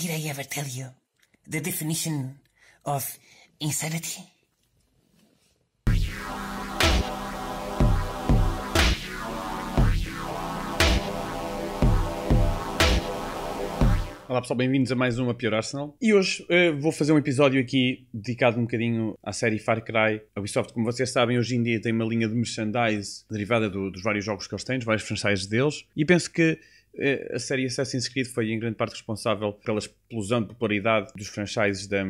Did I ever tell you the definition of insanity? Olá pessoal, bem-vindos a mais um A Pior Arsenal. E hoje uh, vou fazer um episódio aqui dedicado um bocadinho à série Far Cry. A Ubisoft, como vocês sabem, hoje em dia tem uma linha de merchandise derivada do, dos vários jogos que eles têm, dos vários franchises deles. E penso que eh, a série Assassin's Creed foi em grande parte responsável pela explosão de popularidade dos franchises da,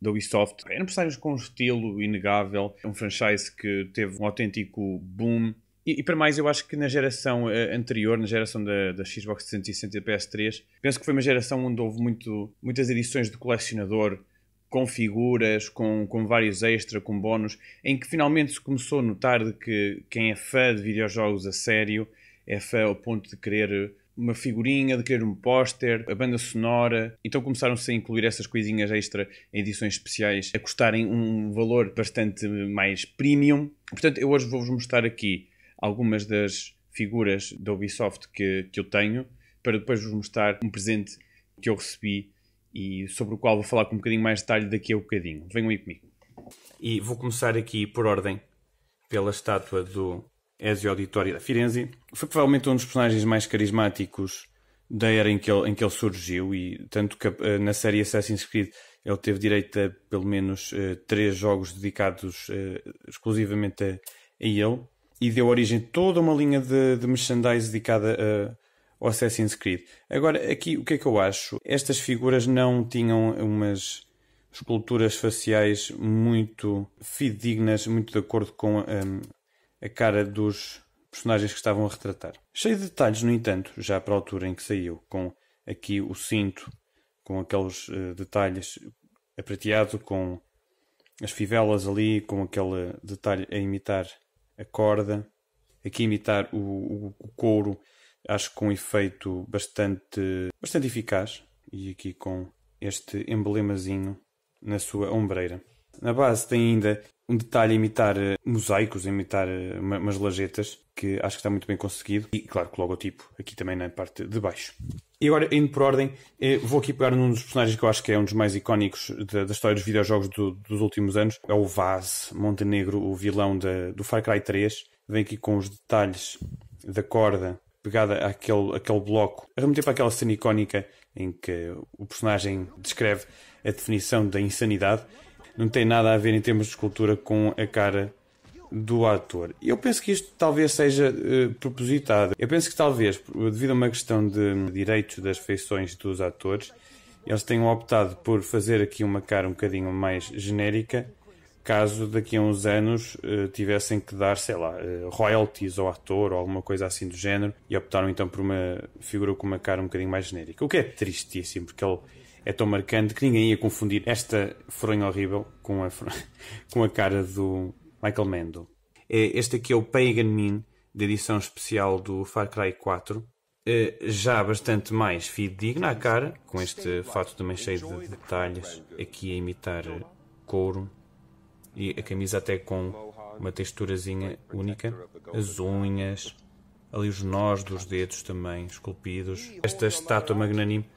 da Ubisoft. É Eram personagens com um estilo inegável, é um franchise que teve um autêntico boom. E, e para mais, eu acho que na geração eh, anterior, na geração da, da Xbox 360 e da PS3, penso que foi uma geração onde houve muito, muitas edições de colecionador com figuras, com, com vários extra, com bónus, em que finalmente se começou a notar de que quem é fã de videojogos a sério é fã ao ponto de querer uma figurinha, de querer um póster, a banda sonora. Então começaram-se a incluir essas coisinhas extra em edições especiais a custarem um valor bastante mais premium. Portanto, eu hoje vou-vos mostrar aqui algumas das figuras da Ubisoft que, que eu tenho para depois vos mostrar um presente que eu recebi e sobre o qual vou falar com um bocadinho mais detalhe daqui a um bocadinho. Venham aí comigo. E vou começar aqui por ordem pela estátua do Ezio Auditório da Firenze, foi provavelmente um dos personagens mais carismáticos da era em que ele, em que ele surgiu e tanto que eh, na série Assassin's Creed ele teve direito a pelo menos uh, três jogos dedicados uh, exclusivamente a, a, ele e deu origem a toda uma linha de, de merchandise dedicada a, ao Assassin's Creed. Agora, aqui o que é que eu acho? Estas figuras não tinham umas esculturas faciais muito fidedignas, muito de acordo com um, a cara dos personagens que estavam a retratar. Cheio de detalhes, no entanto, já para a altura em que saiu, com aqui o cinto, com aqueles uh, detalhes a com as fivelas ali, com aquele detalhe a imitar a corda, aqui imitar o, o, o couro, acho que com um efeito bastante, bastante eficaz, e aqui com este emblemazinho na sua ombreira. Na base tem ainda um detalhe a imitar eh, mosaicos, a imitar eh, umas lajetas, que acho que está muito bem conseguido. E claro que o logotipo aqui também na parte de baixo. E agora, indo por ordem, eh, vou aqui pegar num dos personagens que eu acho que é um dos mais icónicos da, da história dos videojogos do, dos últimos anos. É o Vaz Montenegro, o vilão do Far Cry 3. Vem aqui com os detalhes da corda pegada àquele, àquele bloco. Remeter para aquela cena icónica em que o personagem descreve a definição da insanidade não tem nada a ver em termos de escultura com a cara do ator. Eu penso que isto talvez seja uh, propositado. Eu penso que talvez, devido a uma questão de direitos das feições dos atores, eles tenham optado por fazer aqui uma cara um bocadinho mais genérica, caso daqui a uns anos uh, tivessem que dar, sei lá, uh, royalties ao ator ou alguma coisa assim do género, e optaram então por uma figura com uma cara um bocadinho mais genérica. O que é tristíssimo, porque ele é tão marcante que ninguém ia confundir esta fronha horrível com a, com a cara do Michael Mando. É, este aqui é o Pagan Min, da edição especial do Far Cry 4. É, já bastante mais fidedigna a cara, com este fato também cheio de detalhes, aqui a imitar couro. E a camisa até com uma texturazinha única. As unhas, ali os nós dos dedos também esculpidos. Esta estátua magnânime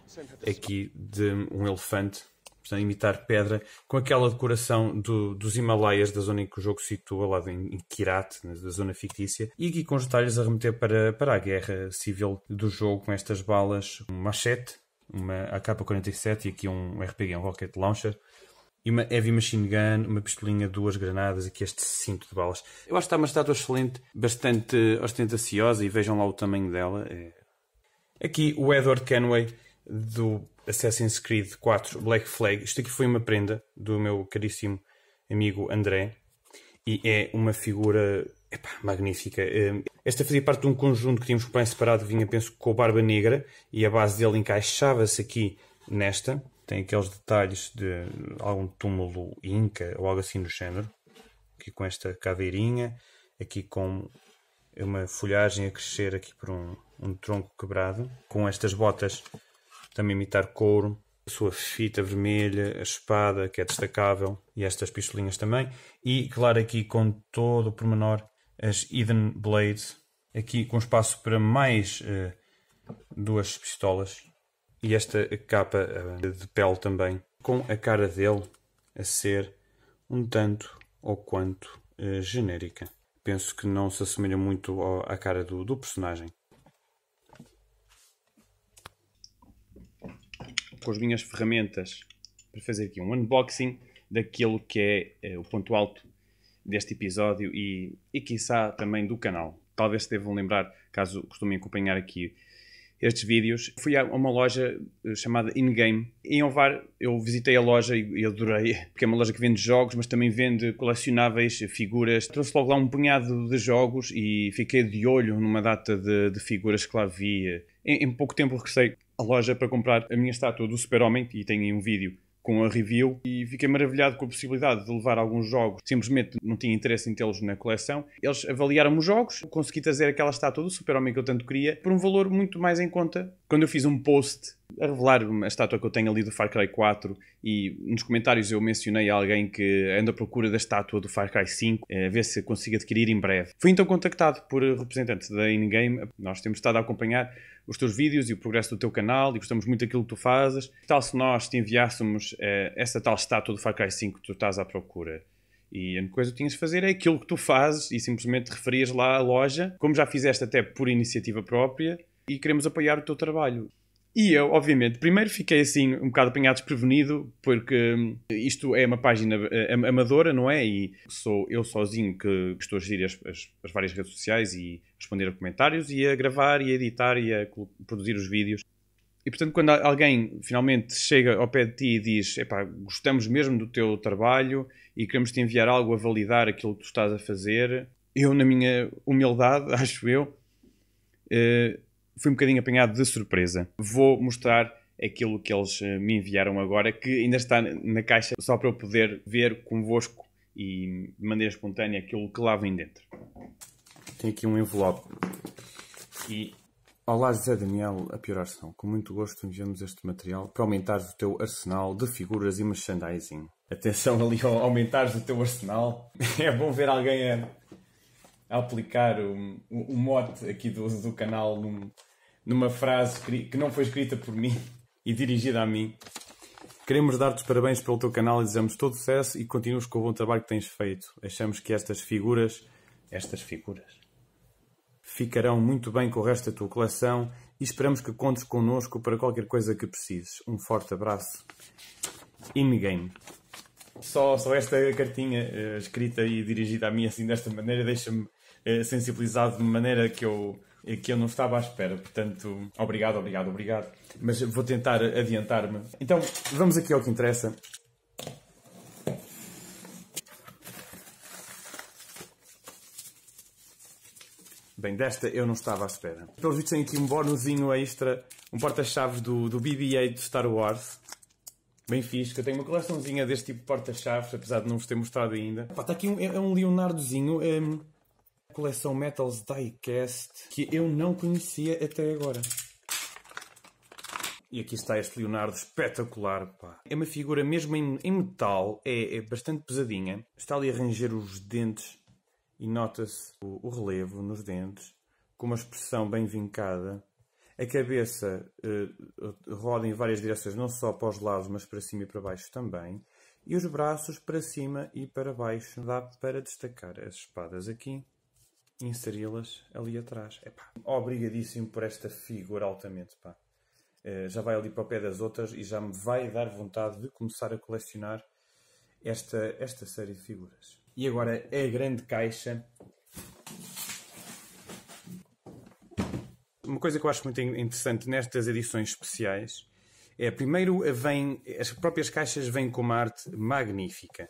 aqui de um elefante, portanto, imitar pedra, com aquela decoração do, dos Himalaias, da zona em que o jogo se situa, lá em, Kirat, da zona fictícia, e aqui com os detalhes a remeter para, para a guerra civil do jogo, com estas balas, um machete, uma AK-47 e aqui um RPG, um Rocket Launcher e uma heavy machine gun, uma pistolinha, duas granadas e este cinto de balas. Eu acho que está uma estátua excelente, bastante ostentaciosa e vejam lá o tamanho dela. É- aqui o Edward Kenway do Assassin's Creed 4 Black Flag. Isto aqui foi uma prenda do meu caríssimo amigo André e é uma figura epá, magnífica. Hum, esta fazia parte de um conjunto que tínhamos bem separado, vinha penso com a barba negra e a base dele encaixava-se aqui nesta tem aqueles detalhes de algum túmulo inca ou algo assim do género. Aqui com esta caveirinha, aqui com uma folhagem a crescer aqui por um, um tronco quebrado, com estas botas também imitar couro, a sua fita vermelha, a espada que é destacável e estas pistolinhas também. E claro, aqui com todo o pormenor, as Eden Blades, aqui com espaço para mais uh, duas pistolas e esta capa de pele também, com a cara dele a ser um tanto ou quanto eh, genérica. Penso que não se assemelha muito à cara do, do personagem. Com as minhas ferramentas para fazer aqui um unboxing daquilo que é, eh, o ponto alto deste episódio e, e quiçá também do canal. Talvez se devam lembrar, caso costumem acompanhar aqui estes vídeos. Fui a uma loja eh, chamada InGame. Em Ovar eu visitei a loja e, adorei, porque é uma loja que vende jogos, mas também vende colecionáveis, figuras. Trouxe logo lá um punhado de jogos e fiquei de olho numa data de, de figuras que lá vi. Em, em pouco tempo regressei à loja para comprar a minha estátua do Super-Homem e tenho aí um vídeo com a review e fiquei maravilhado com a possibilidade de levar alguns jogos, simplesmente não tinha interesse em tê-los na coleção. Eles avaliaram os jogos, consegui trazer aquela estátua do Super-Homem que eu tanto queria por um valor muito mais em conta. Quando eu fiz um post a revelar a estátua que eu tenho ali do Far Cry 4 e nos comentários eu mencionei alguém que anda à procura da estátua do Far Cry 5, eh, a ver se consigo adquirir em breve. Fui então contactado por representantes da InGame, nós temos estado a acompanhar os teus vídeos e o progresso do teu canal e gostamos muito daquilo que tu fazes. Tal se nós te enviássemos eh, essa tal estátua do Far Cry 5 que tu estás à procura? E a única coisa que tinhas de fazer é aquilo que tu fazes e simplesmente referias lá à loja, como já fizeste até por iniciativa própria, e queremos apoiar o teu trabalho. E eu, obviamente, primeiro fiquei assim um bocado apanhado desprevenido, porque hum, isto é uma página eh, amadora, não é? E sou eu sozinho que estou a gerir as, as, as várias redes sociais e responder a comentários e a gravar e a editar e a produzir os vídeos. E portanto, quando alguém finalmente chega ao pé de ti e diz: Epá, gostamos mesmo do teu trabalho e queremos te enviar algo a validar aquilo que tu estás a fazer, eu, na minha humildade, acho eu, eh, fui um bocadinho apanhado de surpresa. Vou mostrar aquilo que eles eh, me enviaram agora, que ainda está na caixa, só para eu poder ver convosco e de maneira espontânea aquilo que lá vem dentro. Tem aqui um envelope. E. Olá José Daniel, a piorar são. Com muito gosto enviamos este material para aumentares o teu arsenal de figuras e merchandising. Atenção ali ao aumentares o teu arsenal. É bom ver alguém a, a aplicar o, o, o mote aqui do, do canal num, numa frase que não foi escrita por mim e dirigida a mim. Queremos dar-te os parabéns pelo teu canal e desejamos todo sucesso e continuas com o bom trabalho que tens feito. Achamos que estas figuras, estas figuras, ficarão muito bem com o resto da tua coleção e esperamos que contes connosco para qualquer coisa que precises. Um forte abraço. In-game. Só, só esta cartinha uh, escrita e dirigida a mim assim desta maneira deixa-me uh, eh, sensibilizado de maneira que eu que eu não estava à espera. Portanto, obrigado, obrigado, obrigado. Mas vou tentar adiantar-me. Então, vamos aqui ao que interessa. Bem, desta eu não estava à espera. Pelo visto tem aqui um bónusinho extra, um porta-chaves do, do BB-8 de Star Wars. Bem fixe, que eu tenho uma coleçãozinha deste tipo de porta-chaves, apesar de não vos ter mostrado ainda. Pá, está aqui um, é, é um Leonardozinho. É coleção Metals Diecast que eu não conhecia até agora. E aqui está este Leonardo espetacular, pá. É uma figura mesmo em, em metal, é, é, bastante pesadinha. Está ali a ranger os dentes e nota-se o, o, relevo nos dentes, com uma expressão bem vincada. A cabeça eh, roda em várias direções, não só para os lados, mas para cima e para baixo também. E os braços para cima e para baixo. Dá para destacar as espadas aqui inseri-las ali atrás. Epá, obrigadíssimo por esta figura altamente, pá. Uh, já vai ali para o pé das outras e já me vai dar vontade de começar a colecionar esta, esta série de figuras. E agora é a grande caixa. Uma coisa que eu acho muito interessante nestas edições especiais é, primeiro, vem, as próprias caixas vêm com uma arte magnífica.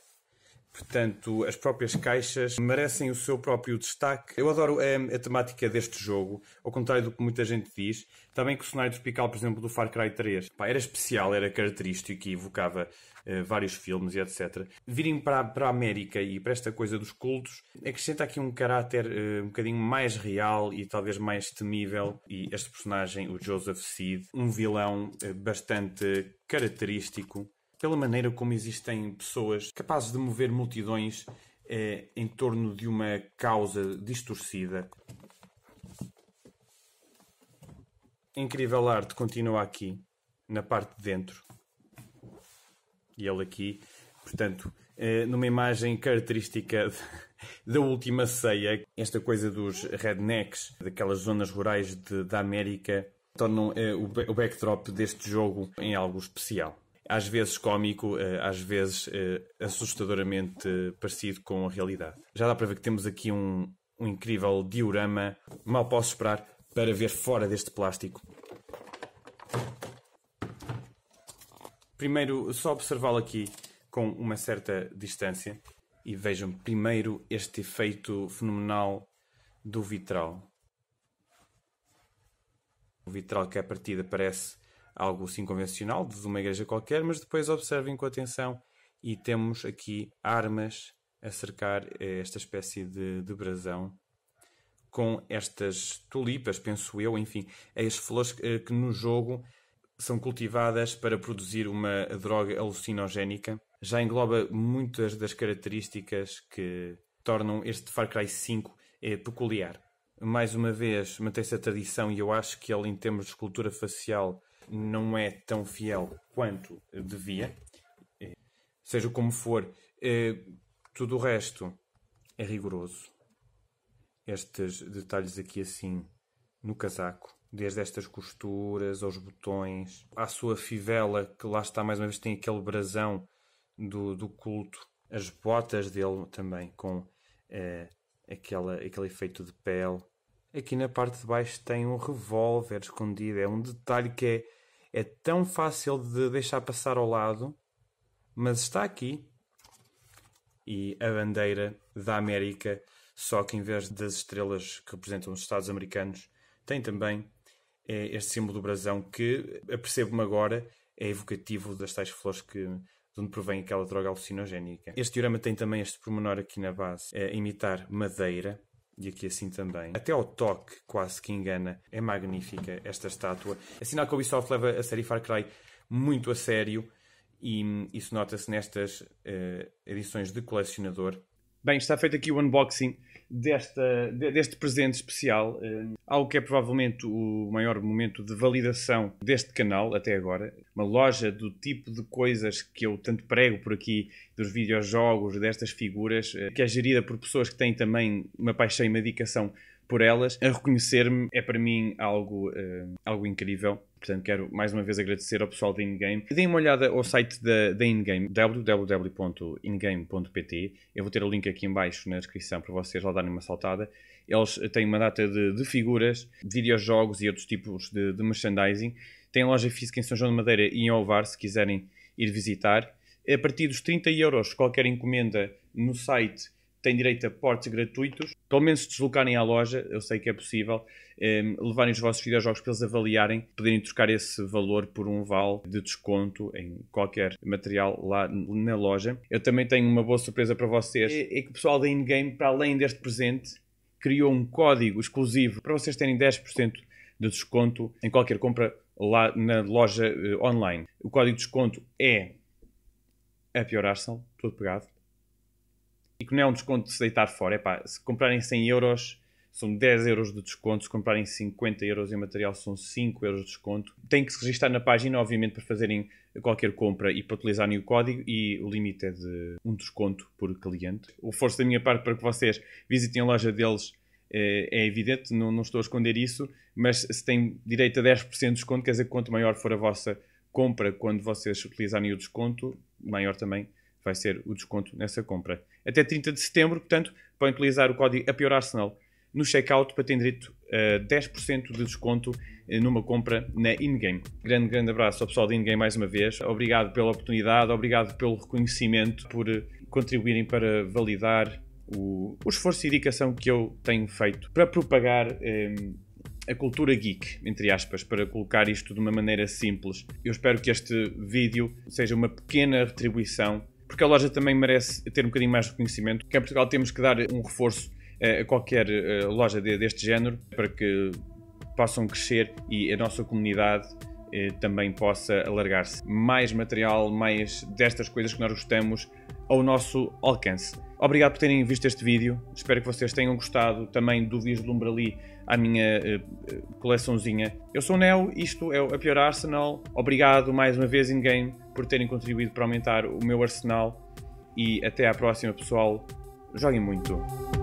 Portanto, as próprias caixas merecem o seu próprio destaque. Eu adoro a, eh, a temática deste jogo, ao contrário do que muita gente diz. Também que o cenário tropical, por exemplo, do Far Cry 3, pá, era especial, era característico e evocava uh, vários filmes e etc. Virem para, para a América e para esta coisa dos cultos acrescenta aqui um caráter uh, um bocadinho mais real e talvez mais temível. E este personagem, o Joseph Seed, um vilão uh, bastante característico pela maneira como existem pessoas capazes de mover multidões eh, em torno de uma causa distorcida. A incrível arte continua aqui, na parte de dentro. E ele aqui, portanto, eh, numa imagem característica da última ceia, esta coisa dos rednecks, daquelas zonas rurais de, da América, tornam eh, o, o backdrop deste jogo em algo especial às vezes cómico, eh, às vezes eh, assustadoramente eh, parecido com a realidade. Já dá para ver que temos aqui um, um incrível diorama. Mal posso esperar para ver fora deste plástico. Primeiro, só observá-lo aqui com uma certa distância e vejam primeiro este efeito fenomenal do vitral. O vitral que à partida parece algo assim convencional, de uma igreja qualquer, mas depois observem com atenção e temos aqui armas a cercar eh, esta espécie de, de brasão com estas tulipas, penso eu, enfim, as flores eh, que, no jogo são cultivadas para produzir uma droga alucinogénica. Já engloba muitas das características que tornam este Far Cry 5 eh, peculiar. Mais uma vez, mantém-se a tradição e eu acho que ele, em termos de escultura facial, não é tão fiel quanto devia. Eh, seja como for, eh, tudo o resto é rigoroso. Estes detalhes aqui assim no casaco, desde estas costuras aos botões, à sua fivela que lá está mais uma vez tem aquele brasão do, do culto, as botas dele também com é, aquela, aquele efeito de pele. Aqui na parte de baixo tem um revólver escondido, é um detalhe que é é tão fácil de deixar passar ao lado, mas está aqui. E a bandeira da América, só que em vez das estrelas que representam os Estados americanos, tem também é este símbolo do brasão que, apercebo-me agora, é evocativo das tais flores que, de onde provém aquela droga alucinogénica. Este diorama tem também este pormenor aqui na base, a é imitar madeira, e aqui assim também. Até ao toque quase que engana. É magnífica esta estátua. É sinal que a Ubisoft leva a série Far Cry muito a sério e isso nota-se nestas uh, edições de colecionador Bem, está feito aqui o unboxing desta, deste presente especial, eh, algo que é provavelmente o maior momento de validação deste canal até agora. Uma loja do tipo de coisas que eu tanto prego por aqui, dos videojogos, destas figuras, eh, que é gerida por pessoas que têm também uma paixão e uma dedicação por elas, a reconhecer-me é para mim algo, uh, algo incrível. Portanto, quero mais uma vez agradecer ao pessoal da InGame. Deem uma olhada ao site da, da InGame, www.ingame.pt. Eu vou ter o link aqui embaixo na descrição para vocês lá darem uma saltada. Eles têm uma data de, de figuras, videojogos e outros tipos de, de merchandising. Tem loja física em São João de Madeira e em Ovar, se quiserem ir visitar. A partir dos 30 euros, qualquer encomenda no site têm direito a portes gratuitos, pelo menos se deslocarem à loja, eu sei que é possível, ehm, levarem os vossos videojogos para eles avaliarem, poderem trocar esse valor por um vale de desconto em qualquer material lá na loja. Eu também tenho uma boa surpresa para vocês, é, é que o pessoal da InGame, para além deste presente, criou um código exclusivo para vocês terem 10% de desconto em qualquer compra lá na loja eh, online. O código de desconto é a pior Arsenal, tudo pegado e que não é um desconto de se deitar fora. Epá, se comprarem 100 euros, são 10 euros de desconto. Se comprarem 50 euros em material, são 5 euros de desconto. Tem que se registrar na página, obviamente, para fazerem qualquer compra e para utilizarem o código. E o limite é de um desconto por cliente. O forço da minha parte para que vocês visitem a loja deles eh, é evidente, não, não estou a esconder isso. Mas se têm direito a 10% de desconto, quer dizer que quanto maior for a vossa compra quando vocês utilizarem o desconto, maior também vai ser o desconto nessa compra. Até 30 de setembro, portanto, podem utilizar o código ApiorArsenal no checkout para ter direito a 10% de desconto eh, numa compra na InGame. Grande, grande abraço ao pessoal da InGame mais uma vez. Obrigado pela oportunidade, obrigado pelo reconhecimento, por eh, contribuírem para validar o, o esforço e dedicação que eu tenho feito para propagar. Um, eh, a cultura geek, entre aspas, para colocar isto de uma maneira simples. Eu espero que este vídeo seja uma pequena retribuição porque a loja também merece ter um bocadinho mais de reconhecimento. que em Portugal temos que dar um reforço eh, a qualquer eh, loja deste género para que possam crescer e a nossa comunidade eh, também possa alargar-se. Mais material, mais destas coisas que nós gostamos ao nosso alcance. Obrigado por terem visto este vídeo. Espero que vocês tenham gostado também do vislumbre ali à minha uh, coleçãozinha. Eu sou o Neo, isto é a pior Arsenal. Obrigado mais uma vez em game por terem contribuído para aumentar o meu arsenal e até à próxima pessoal. Joguem muito.